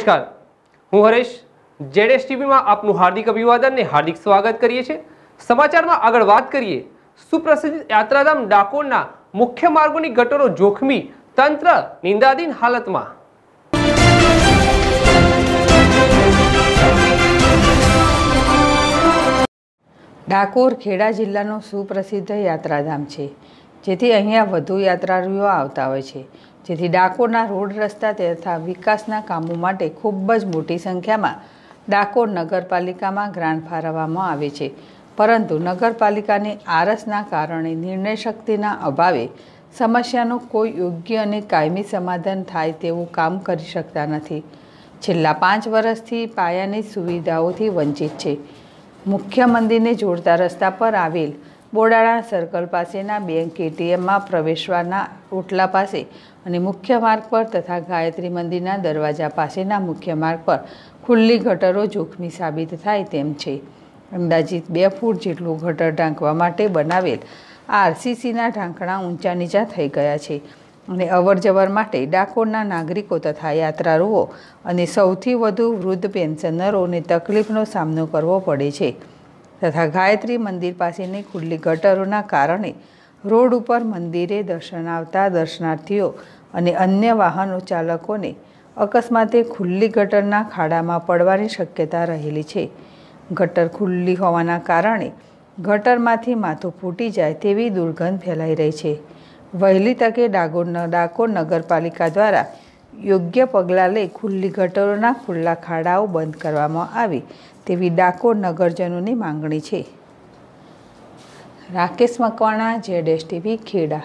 નમસ્કાર હું હરેશ જેડેસ ટીવીમાં આપનું હાર્દિક અભિવાદન ને હાર્દિક સ્વાગત કરીએ છીએ સમાચારમાં આગળ વાત કરીએ સુપ્રસિદ્ધ યાત્રાધામ ડાકોરના મુખ્ય માર્ગોની ગટરો જોખમી તંત્ર નિંદાધીન હાલતમાં ડાકોર ખેડા જિલ્લાનું સુપ્રસિદ્ધ યાત્રાધામ છે જેથી અહીંયા વધુ યાત્રાળુઓ આવતા હોય છે જેથી ડાકોરના રોડ રસ્તા તથા વિકાસના કામો માટે ખૂબ જ મોટી સંખ્યામાં ડાકોર નગરપાલિકામાં ગ્રાન્ટ ફાળવવામાં આવે છે પરંતુ નગરપાલિકાની આરસના કારણે નિર્ણય શક્તિના અભાવે સમસ્યાનું કોઈ યોગ્ય અને કાયમી સમાધાન થાય તેવું કામ કરી શકતા નથી છેલ્લા પાંચ વર્ષથી પાયાની સુવિધાઓથી વંચિત છે મુખ્ય મંદિરને જોડતા રસ્તા પર આવેલ બોડાળા સર્કલ પાસેના બેંક એટીએમમાં પ્રવેશવાના ઓટલા પાસે અને મુખ્ય માર્ગ પર તથા ગાયત્રી મંદિરના દરવાજા પાસેના મુખ્ય માર્ગ પર ખુલ્લી ગટરો જોખમી સાબિત થાય તેમ છે અંદાજિત બે ફૂટ જેટલું ગટર ઢાંકવા માટે બનાવેલ આરસીસીના ઢાંકણા ઊંચા નીચા થઈ ગયા છે અને અવરજવર માટે ડાકોરના નાગરિકો તથા યાત્રાળુઓ અને સૌથી વધુ વૃદ્ધ પેન્શનરોને તકલીફનો સામનો કરવો પડે છે તથા ગાયત્રી મંદિર પાસેની ખુલ્લી ગટરોના કારણે રોડ ઉપર મંદિરે દર્શન આવતા દર્શનાર્થીઓ અને અન્ય વાહનો ચાલકોને અકસ્માતે ખુલ્લી ગટરના ખાડામાં પડવાની શક્યતા રહેલી છે ગટર ખુલ્લી હોવાના કારણે ગટરમાંથી માથું ફૂટી જાય તેવી દુર્ગંધ ફેલાઈ રહી છે વહેલી તકે ડાકોર ડાકોર નગરપાલિકા દ્વારા યોગ્ય પગલાં લઈ ખુલ્લી ગટરોના ખુલ્લા ખાડાઓ બંધ કરવામાં આવે તેવી ડાકોર નગરજનોની માંગણી છે Rakesh Makwana Z S TV Kheda